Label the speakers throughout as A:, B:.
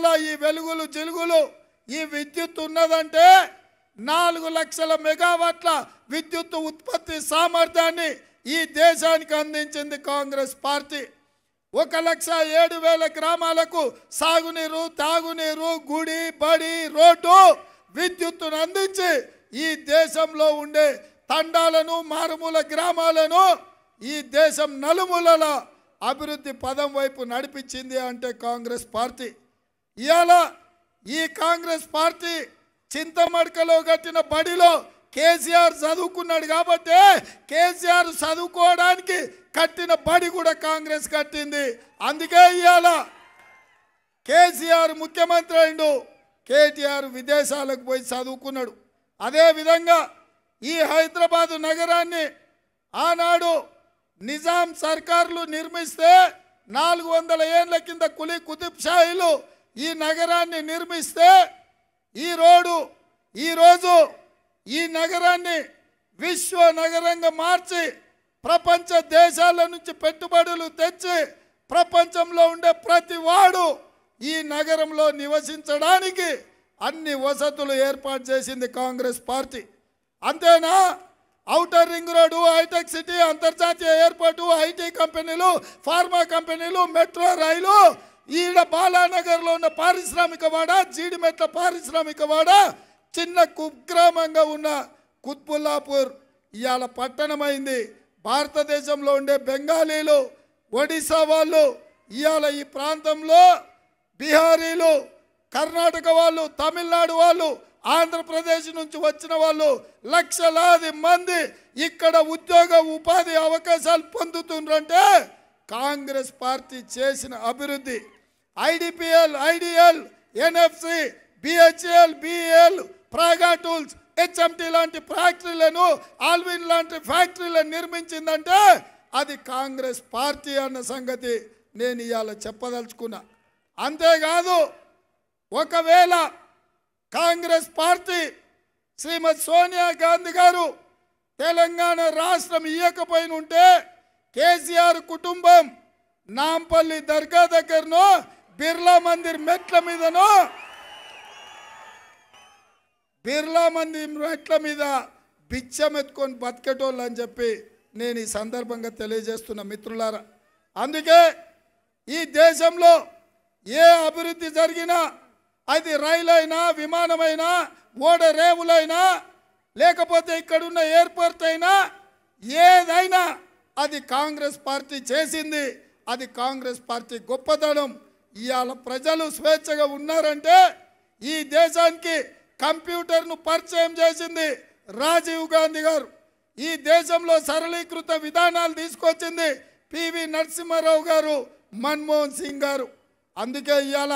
A: జిల్లాలో ఈ వెలుగులు జిలుగులు ఈ విద్యుత్ ఉన్నదంటే నాలుగు లక్షల మెగావాట్ల విద్యుత్ ఉత్పత్తి సామర్థ్యాన్ని ఈ దేశానికి అందించింది కాంగ్రెస్ పార్టీ ఒక లక్ష ఏడు వేల గ్రామాలకు సాగునీరు తాగునీరు గుడి బడి రోడ్డు విద్యుత్తును అందించి ఈ దేశంలో ఉండే తండాలను మారుమూల గ్రామాలను ఈ దేశం నలుమూలల అభివృద్ధి పదం వైపు నడిపించింది అంటే కాంగ్రెస్ పార్టీ ఇవాళ ఈ కాంగ్రెస్ పార్టీ చింతమడకలో కట్టిన బడిలో కేసీఆర్ చదువుకున్నాడు కాబట్టి కేసీఆర్ చదువుకోవడానికి కట్టిన బడి కూడా కాంగ్రెస్ కట్టింది అందుకే ఇవాళ కేసీఆర్ ముఖ్యమంత్రి అయిండు కేటీఆర్ విదేశాలకు పోయి చదువుకున్నాడు అదేవిధంగా ఈ హైదరాబాదు నగరాన్ని ఆనాడు నిజాం సర్కార్లు నిర్మిస్తే నాలుగు వందల ఏళ్ల కింద కులి కుతుబ్ ఈ నగరాన్ని నిర్మిస్తే ఈ రోడ్డు ఈరోజు ఈ నగరాన్ని విశ్వ నగరంగా మార్చి ప్రపంచ దేశాల నుంచి పెట్టుబడులు తెచ్చి ప్రపంచంలో ఉండే ప్రతి వాడు ఈ నగరంలో నివసించడానికి అన్ని వసతులు ఏర్పాటు చేసింది కాంగ్రెస్ పార్టీ అంతేనా అవుటర్ రింగ్ రోడ్డు హైటెక్ సిటీ అంతర్జాతీయ ఎయిర్పోర్టు ఐటీ కంపెనీలు ఫార్మా కంపెనీలు మెట్రో రైలు ఈడ బాలానగర్లో ఉన్న పారిశ్రామిక వాడ జీడిమెట్ల పారిశ్రామిక వాడ చిన్న కుగ్రామంగా ఉన్న కుత్బుల్లాపూర్ ఇవాళ పట్టణమైంది భారతదేశంలో ఉండే బెంగాలీలు ఒడిశా వాళ్ళు ఇవాళ ఈ ప్రాంతంలో బీహారీలు కర్ణాటక వాళ్ళు తమిళనాడు వాళ్ళు ఆంధ్రప్రదేశ్ నుంచి వచ్చిన వాళ్ళు లక్షలాది మంది ఇక్కడ ఉద్యోగ ఉపాధి అవకాశాలు పొందుతుండ్రంటే కాంగ్రెస్ పార్టీ చేసిన అభివృద్ధి IDPL IDL NFC BHEL BL Praga Tools HMT లాంటి ఫ్యాక్టరీలను ఆల్విన్ లాంటి ఫ్యాక్టరీలను నిర్మించిందంటే అది కాంగ్రెస్ పార్టీ అన్న సంగతి నేను ఇవాళ చెప్పదలుచుకున్నా అంతేకాదు ఒకవేళ కాంగ్రెస్ పార్టీ శ్రీమతి సోనియా గాంధీ గారు తెలంగాణ రాష్ట్రం ఇయ్యకపోయినుంటే కేసీఆర్ కుటుంబం నాంపల్లి దర్గా దగ్గరను బిర్లా మందిర్ మెట్ల మీదనో బిర్లా మందిర్ మెట్ల మీద బిచ్చం ఎత్తుకొని బతికేటోళ్ళు అని చెప్పి నేను ఈ సందర్భంగా తెలియజేస్తున్న మిత్రులారా అందుకే ఈ దేశంలో ఏ అభివృద్ధి జరిగినా అది రైలైనా విమానమైనా ఓడ రేవులైనా లేకపోతే ఇక్కడున్న ఎయిర్పోర్ట్ అయినా ఏదైనా అది కాంగ్రెస్ పార్టీ చేసింది అది కాంగ్రెస్ పార్టీ గొప్పతనం ఇవాళ ప్రజలు స్వేచ్ఛగా ఉన్నారంటే ఈ దేశానికి కంప్యూటర్ను పరిచయం చేసింది రాజీవ్ గాంధీ గారు ఈ దేశంలో సరళీకృత విధానాలు తీసుకొచ్చింది పివి నరసింహారావు గారు మన్మోహన్ సింగ్ గారు అందుకే ఇవాళ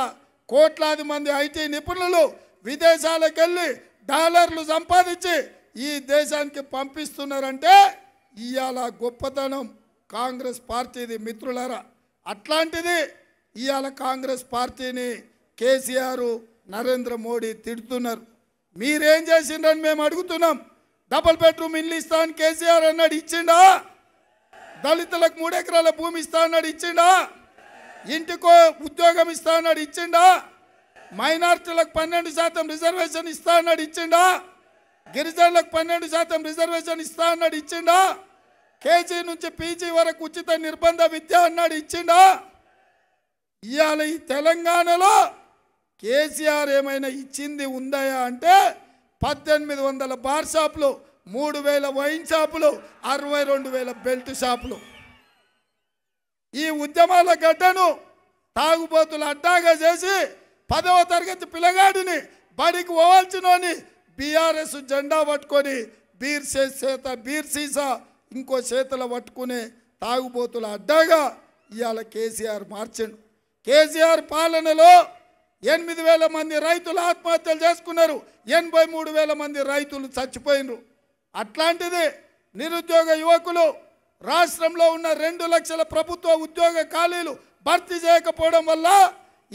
A: కోట్లాది మంది ఐటీ నిపుణులు విదేశాలకు వెళ్ళి డాలర్లు సంపాదించి ఈ దేశానికి పంపిస్తున్నారంటే ఇవాళ గొప్పతనం కాంగ్రెస్ పార్టీది మిత్రులరా అట్లాంటిది ఇవాళ కాంగ్రెస్ పార్టీని కేసీఆర్ నరేంద్ర మోడీ తిడుతున్నారు మీరేం చేసిండ్రని మేము అడుగుతున్నాం డబల్ బెడ్రూమ్ ఇల్లు ఇస్తా అని కేసీఆర్ అన్నాడు ఇచ్చిండా దళితులకు మూడెకరాల భూమి ఇస్తా అన్నాడు ఇచ్చిండా ఇంటికో ఉద్యోగం ఇస్తా అన్నాడు ఇచ్చిండా మైనార్టీలకు పన్నెండు శాతం రిజర్వేషన్ ఇస్తా అన్నాడు ఇచ్చిండా గిరిజనులకు పన్నెండు శాతం రిజర్వేషన్ ఇస్తా అన్నాడు ఇచ్చిండా కేజీ నుంచి పీజీ వరకు ఉచిత నిర్బంధ విద్య అన్నాడు ఇచ్చిండా ఇవాళ ఈ తెలంగాణలో కేసీఆర్ ఏమైనా ఇచ్చింది ఉందాయా అంటే పద్దెనిమిది వందల బార్ షాపులు మూడు వేల వైన్ షాపులు అరవై రెండు వేల బెల్ట్ షాపులు ఈ ఉద్యమాల గడ్డను తాగుబోతులు అడ్డాగా చేసి పదవ తరగతి పిల్లగాడిని బడికి పోవాల్సినోని బీఆర్ఎస్ జెండా పట్టుకొని బీర్ చేత బీర్ సీసా ఇంకో చేతుల పట్టుకునే తాగుబోతులు అడ్డాగా ఇవాళ కేసీఆర్ మార్చండు కేసీఆర్ పాలనలో ఎనిమిది వేల మంది రైతులు ఆత్మహత్యలు చేసుకున్నారు ఎనభై మూడు వేల మంది రైతులు చచ్చిపోయినరు అట్లాంటిది నిరుద్యోగ యువకులు రాష్ట్రంలో ఉన్న రెండు లక్షల ప్రభుత్వ ఉద్యోగ ఖాళీలు భర్తీ చేయకపోవడం వల్ల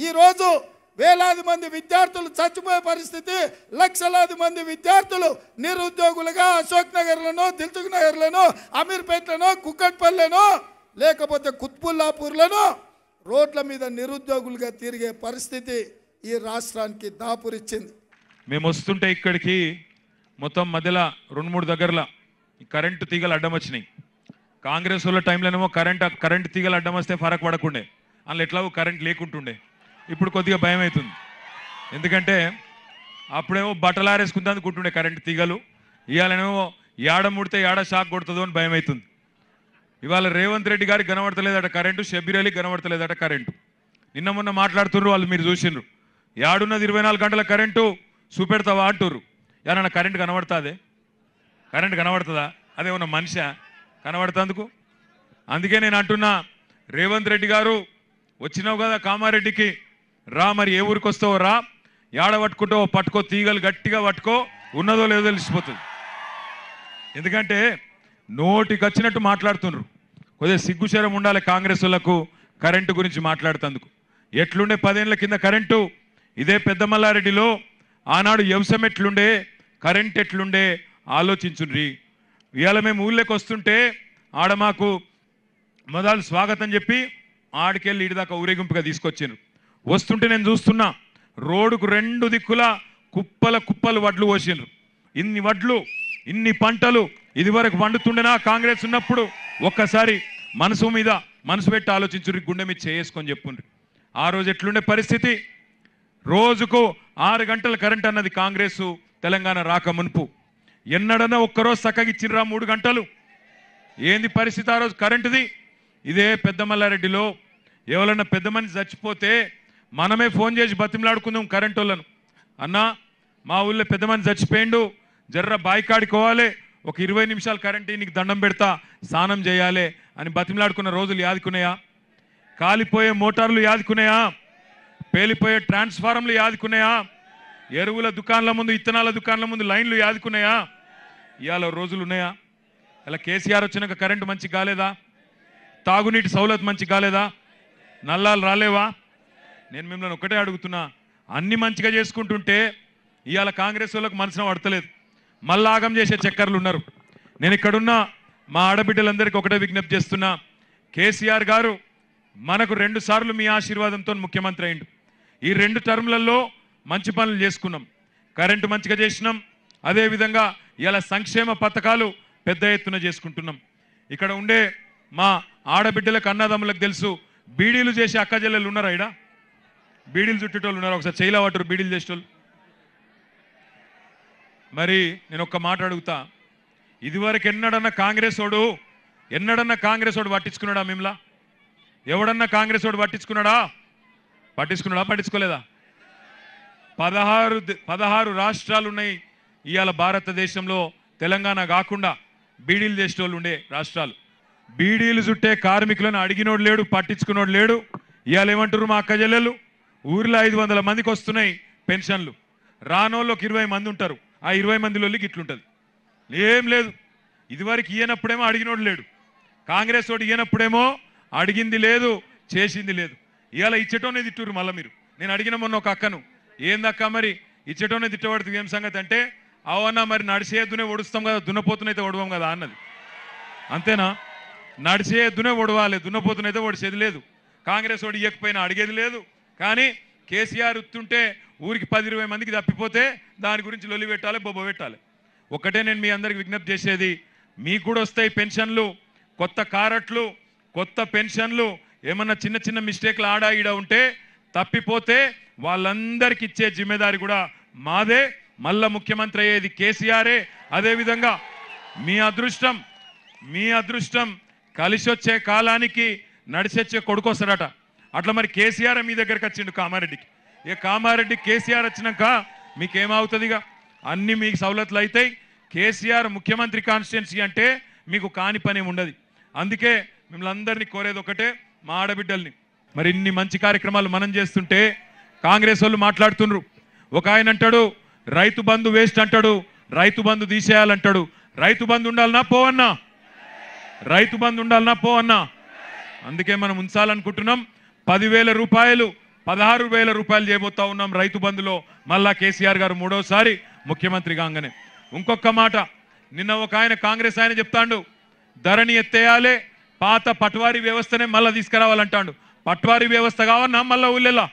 A: ఈరోజు వేలాది మంది విద్యార్థులు చచ్చిపోయే పరిస్థితి లక్షలాది మంది విద్యార్థులు నిరుద్యోగులుగా అశోక్ నగర్లను దిల్చుక్ నగర్లను అమీర్పేట్లను కుక్కట్పల్లెను లేకపోతే కుత్బుల్లాపూర్లను రోడ్ల మీద నిరుద్యోగులుగా తిరిగే పరిస్థితి ఈ రాష్ట్రానికి దాపురిచ్చింది
B: మేము వస్తుంటే ఇక్కడికి మొత్తం మధ్యలో రెండు మూడు దగ్గరలో కరెంటు తీగలు అడ్డం వచ్చినాయి కాంగ్రెస్ వాళ్ళ టైంలోనేమో కరెంట్ కరెంట్ తీగలు అడ్డం వస్తే ఫరక్ పడకుండే అందులో ఎట్లాగో కరెంట్ లేకుంటుండే ఇప్పుడు కొద్దిగా భయం అవుతుంది ఎందుకంటే అప్పుడేమో బట్టలారేసుకుందా అనుకుంటుండే కరెంట్ తీగలు ఇవాళనేమో ఏడ ముడితే ఏడ షాక్ కొడుతుందో అని భయం అవుతుంది ఇవాళ రేవంత్ రెడ్డి గారికి కనబడతలేదట కరెంటు షబ్బీర్ అలీ కనబడతలేదట కరెంటు నిన్న మొన్న మాట్లాడుతున్నారు వాళ్ళు మీరు చూసిండ్రు ఏడున్నది ఇరవై నాలుగు గంటల కరెంటు చూపెడతావా అంటుర్రు ఏమన్నా కరెంటు కనబడుతుంది కరెంటు కనబడుతుందా ఉన్న మనిషా కనబడతాందుకు అందుకే నేను అంటున్నా రేవంత్ రెడ్డి గారు వచ్చినావు కదా కామారెడ్డికి రా మరి ఏ ఊరికి వస్తావో రా ఏడ పట్టుకుంటావో పట్టుకో తీగలు గట్టిగా పట్టుకో ఉన్నదో లేదో తెలిసిపోతుంది ఎందుకంటే నోటికి వచ్చినట్టు మాట్లాడుతున్నారు కొద్దిగా సిగ్గుచరం ఉండాలి కాంగ్రెస్ వాళ్ళకు కరెంటు గురించి మాట్లాడుతందుకు ఎట్లుండే పదేళ్ళ కింద కరెంటు ఇదే పెద్దమల్లారెడ్డిలో ఆనాడు వ్యవసాయం ఎట్లుండే కరెంట్ ఎట్లుండే ఆలోచించుండ్రి ఇవాళ మేము ఊళ్ళోకి వస్తుంటే ఆడ మాకు మొదలు స్వాగతం చెప్పి ఆడికెళ్ళి దాకా ఊరేగింపుగా తీసుకొచ్చాను వస్తుంటే నేను చూస్తున్నా రోడ్డుకు రెండు దిక్కుల కుప్పల కుప్పలు వడ్లు పోసినారు ఇన్ని వడ్లు ఇన్ని పంటలు ఇదివరకు పండుతుండేనా కాంగ్రెస్ ఉన్నప్పుడు ఒక్కసారి మనసు మీద మనసు పెట్టి ఆలోచించుర్రి గుండె మీద చేసుకొని చెప్పుండ్రి ఆ రోజు ఎట్లుండే పరిస్థితి రోజుకు ఆరు గంటల కరెంట్ అన్నది కాంగ్రెస్ తెలంగాణ రాక మునుపు ఎన్నడన్నా ఒక్కరోజు చక్కగిచ్చిర్రా మూడు గంటలు ఏంది పరిస్థితి ఆ రోజు కరెంటుది ఇదే పెద్దమల్లారెడ్డిలో ఎవరన్నా పెద్ద మనిషి చచ్చిపోతే మనమే ఫోన్ చేసి బతిమలాడుకుందాం కరెంటు వాళ్ళను అన్నా మా ఊళ్ళో పెద్ద మనిషి చచ్చిపోయిండు జర్ర బాయికాడుకోవాలి ఒక ఇరవై నిమిషాలు కరెంట్ నీకు దండం పెడతా స్నానం చేయాలి అని బతిమలాడుకున్న రోజులు యాదుకున్నాయా కాలిపోయే మోటార్లు యాదుకున్నాయా పేలిపోయే ట్రాన్స్ఫారంలు యాదుకున్నాయా ఎరువుల దుకాణాల ముందు ఇత్తనాల దుకాణాల ముందు లైన్లు యాదుకున్నాయా ఇవాళ రోజులు ఉన్నాయా ఇలా కేసీఆర్ వచ్చినాక కరెంటు మంచి కాలేదా తాగునీటి సౌలత్ మంచి కాలేదా నల్లాలు రాలేవా నేను మిమ్మల్ని ఒకటే అడుగుతున్నా అన్ని మంచిగా చేసుకుంటుంటే ఇవాళ కాంగ్రెస్ వాళ్ళకు మనసున పడతలేదు మల్లాగం చేసే చక్కర్లు ఉన్నారు నేను ఇక్కడున్న మా ఆడబిడ్డలందరికీ ఒకటే విజ్ఞప్తి చేస్తున్నా కేసీఆర్ గారు మనకు రెండు సార్లు మీ ఆశీర్వాదంతో ముఖ్యమంత్రి అయిండు ఈ రెండు టర్మ్లలో మంచి పనులు చేసుకున్నాం కరెంటు మంచిగా చేసినాం అదేవిధంగా ఇలా సంక్షేమ పథకాలు పెద్ద ఎత్తున చేసుకుంటున్నాం ఇక్కడ ఉండే మా ఆడబిడ్డలకు అన్నదమ్ములకు తెలుసు బీడీలు చేసే అక్కజల్లెలు ఉన్నారా ఇడ బీడీలు చుట్టేటోళ్ళు ఉన్నారు ఒకసారి చేయలేవాటారు బీడీలు చేసేటోళ్ళు మరి నేను ఒక్క మాట అడుగుతా ఇదివరకు ఎన్నడన్నా కాంగ్రెస్ వాడు ఎన్నడన్నా కాంగ్రెస్ వాడు పట్టించుకున్నాడా మిమ్మలా ఎవడన్నా కాంగ్రెస్ వాడు పట్టించుకున్నాడా పట్టించుకున్నాడా పట్టించుకోలేదా పదహారు పదహారు రాష్ట్రాలు ఉన్నాయి ఇవాళ భారతదేశంలో తెలంగాణ కాకుండా బీడీలు చేసేటోళ్ళు ఉండే రాష్ట్రాలు బీడీలు చుట్టే కార్మికులను అడిగినోడు లేడు పట్టించుకున్నోడు లేడు ఇవాళ ఏమంటారు మా అక్క ఊర్లో ఐదు వందల మందికి వస్తున్నాయి పెన్షన్లు రానోళ్ళకి ఇరవై మంది ఉంటారు ఆ ఇరవై మందిలోకి ఇట్లుంటుంది ఏం లేదు ఇదివరకు ఈయనప్పుడేమో అడిగినోడు లేడు కాంగ్రెస్ తోటి ఈయనప్పుడేమో అడిగింది లేదు చేసింది లేదు ఇవాళ ఇచ్చటోనే తిట్టురు మళ్ళీ మీరు నేను అడిగిన మొన్న ఒక అక్కను ఏందక్క మరి ఇచ్చేటోనే తిట్టబడుతుంది ఏం సంగతి అంటే అవన్నా మరి నడిచేదునే ఒడుస్తాం కదా దున్నపోతునైతే ఒడవం కదా అన్నది అంతేనా నడిచేదునే ఒడవాలి దున్నపోతునైతే ఒడిచేది లేదు కాంగ్రెస్ ఓడి ఇయ్యకపోయినా అడిగేది లేదు కానీ కేసీఆర్ ఉత్తుంటే ఊరికి పది ఇరవై మందికి తప్పిపోతే దాని గురించి లొల్లి పెట్టాలి బొబ్బ పెట్టాలి ఒకటే నేను మీ అందరికి విజ్ఞప్తి చేసేది మీకు కూడా వస్తాయి పెన్షన్లు కొత్త కారట్లు కొత్త పెన్షన్లు ఏమన్నా చిన్న చిన్న మిస్టేక్లు ఆడా ఈడ ఉంటే తప్పిపోతే వాళ్ళందరికి ఇచ్చే జిమ్మేదారి కూడా మాదే మళ్ళా ముఖ్యమంత్రి అయ్యేది కేసీఆరే అదేవిధంగా మీ అదృష్టం మీ అదృష్టం కలిసి వచ్చే కాలానికి నడిచొచ్చే కొడుకొస్తాడట అట్లా మరి కేసీఆర్ మీ దగ్గరకు వచ్చిండు కామారెడ్డికి ఏ కామారెడ్డి కేసీఆర్ వచ్చినాక మీకేమవుతుందిగా అన్ని మీకు సవలతులు అవుతాయి కేసీఆర్ ముఖ్యమంత్రి కాన్స్టిట్యున్సీ అంటే మీకు కాని పని ఉండదు అందుకే మిమ్మల్ని అందరినీ కోరేది ఒకటే మా ఆడబిడ్డల్ని మరి ఇన్ని మంచి కార్యక్రమాలు మనం చేస్తుంటే కాంగ్రెస్ వాళ్ళు మాట్లాడుతున్నారు ఒక ఆయన అంటాడు రైతు బంధు వేస్ట్ అంటాడు రైతు బంధు తీసేయాలంటాడు రైతు బంధు ఉండాలన్నా పోవన్నా రైతు బంధు ఉండాలన్నా పోవన్నా అందుకే మనం ఉంచాలనుకుంటున్నాం పదివేల రూపాయలు పదహారు వేల రూపాయలు చేయబోతా ఉన్నాం రైతు బంధులో మళ్ళా కేసీఆర్ గారు మూడోసారి ముఖ్యమంత్రి కాగానే ఇంకొక మాట నిన్న ఒక ఆయన కాంగ్రెస్ ఆయన చెప్తాడు ధరణి ఎత్తేయాలే పాత పట్వారీ వ్యవస్థనే మళ్ళీ తీసుకురావాలంటాడు పట్వారీ వ్యవస్థ కావన్నా మళ్ళా ఊళ్ళెలా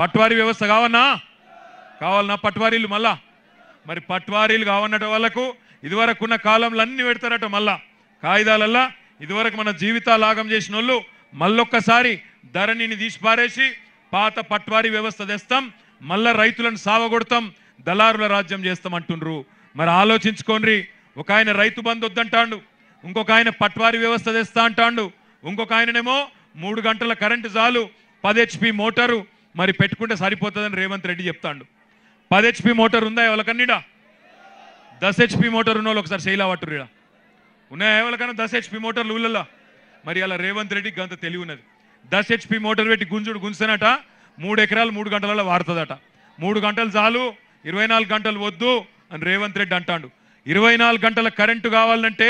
B: పట్వారీ వ్యవస్థ కావన్నా కావాలన్నా పట్వారీలు మళ్ళా మరి పట్వారీలు కావన్నట వాళ్ళకు ఇదివరకున్న కాలంలో అన్ని పెడతారట మళ్ళా కాగిదాలల్లా ఇదివరకు మన జీవితాలాగం చేసిన వాళ్ళు మళ్ళొక్కసారి ధరణిని తీసిపారేసి పాత పట్వారీ వ్యవస్థ తెస్తాం మళ్ళా రైతులను సావగొడతాం దళారుల రాజ్యం చేస్తాం అంటుండ్రు మరి ఆలోచించుకోండి ఒక ఆయన రైతు బంధు వద్దంటాడు ఇంకొక ఆయన పట్వారీ వ్యవస్థ తెస్తా అంటాడు ఇంకొక ఆయననేమో మూడు గంటల కరెంటు చాలు పది హెచ్పి మోటారు మరి పెట్టుకుంటే సరిపోతుందని రేవంత్ రెడ్డి చెప్తాడు పది హెచ్పి మోటార్ ఉందా ఎవరికన్నీడా దశ హెచ్పి మోటార్ ఉన్న వాళ్ళు ఒకసారి శైలా పట్టురీడా ఉన్నాయా ఎవరికైనా దశ హెచ్పి మోటార్లు ఊళ్ళల్లో మరి అలా రేవంత్ రెడ్డికి గంత తెలివి ఉన్నది దశ హెచ్పి మోటార్ పెట్టి గుంజుడు గుంజనట మూడు ఎకరాలు మూడు గంటలలో వాడుతుందట మూడు గంటలు చాలు ఇరవై గంటలు వద్దు అని రేవంత్ రెడ్డి అంటాడు ఇరవై గంటల కరెంటు కావాలంటే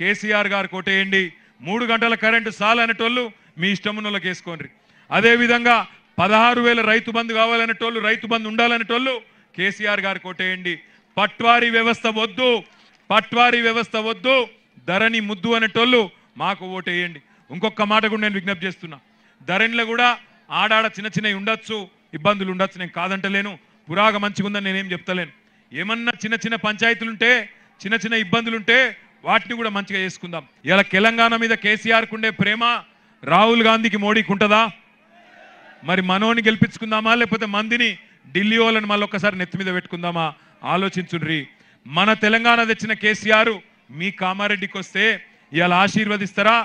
B: కేసీఆర్ గారు కొట్టేయండి మూడు గంటల కరెంటు చాలనేటోళ్ళు మీ ఇష్టమున్నోళ్ళకి వేసుకోండి అదేవిధంగా పదహారు వేల రైతు బంధు కావాలనేటోళ్ళు రైతు బంధు ఉండాలనేటోళ్ళు కేసీఆర్ గారు కొట్టేయండి పట్వారీ వ్యవస్థ వద్దు పట్వారీ వ్యవస్థ వద్దు ధరని ముద్దు అనేటోళ్ళు మాకు ఓటేయండి ఇంకొక మాట కూడా నేను విజ్ఞప్తి చేస్తున్నా ధరణిలో కూడా ఆడాడ చిన్న చిన్నవి ఉండొచ్చు ఇబ్బందులు ఉండొచ్చు నేను కాదంటలేను పురాగ మంచిగుందని నేనేం చెప్తలేను ఏమన్నా చిన్న చిన్న పంచాయతీలుంటే చిన్న చిన్న ఇబ్బందులుంటే వాటిని కూడా మంచిగా చేసుకుందాం ఇలా తెలంగాణ మీద కేసీఆర్కు ఉండే ప్రేమ రాహుల్ గాంధీకి మోడీకి ఉంటుందా మరి మనోని గెలిపించుకుందామా లేకపోతే మందిని ఢిల్లీ వాళ్ళని మళ్ళీ ఒక్కసారి నెత్తి మీద పెట్టుకుందామా ఆలోచించుండ్రి మన తెలంగాణ తెచ్చిన కేసీఆర్ మీ కామారెడ్డికి వస్తే ఇవాళ ఆశీర్వదిస్తారా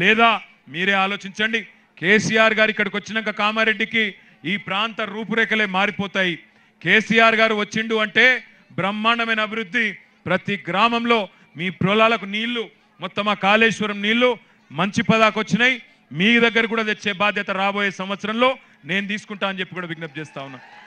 B: లేదా మీరే ఆలోచించండి కేసీఆర్ గారు ఇక్కడికి వచ్చినాక కామారెడ్డికి ఈ ప్రాంత రూపురేఖలే మారిపోతాయి కేసీఆర్ గారు వచ్చిండు అంటే బ్రహ్మాండమైన అభివృద్ధి ప్రతి గ్రామంలో మీ పొలాలకు నీళ్లు మొత్తం ఆ కాళేశ్వరం నీళ్లు మంచి పదాకు వచ్చినాయి మీ దగ్గర కూడా తెచ్చే బాధ్యత రాబోయే సంవత్సరంలో నేను తీసుకుంటా అని చెప్పి కూడా విజ్ఞప్తి చేస్తా ఉన్నా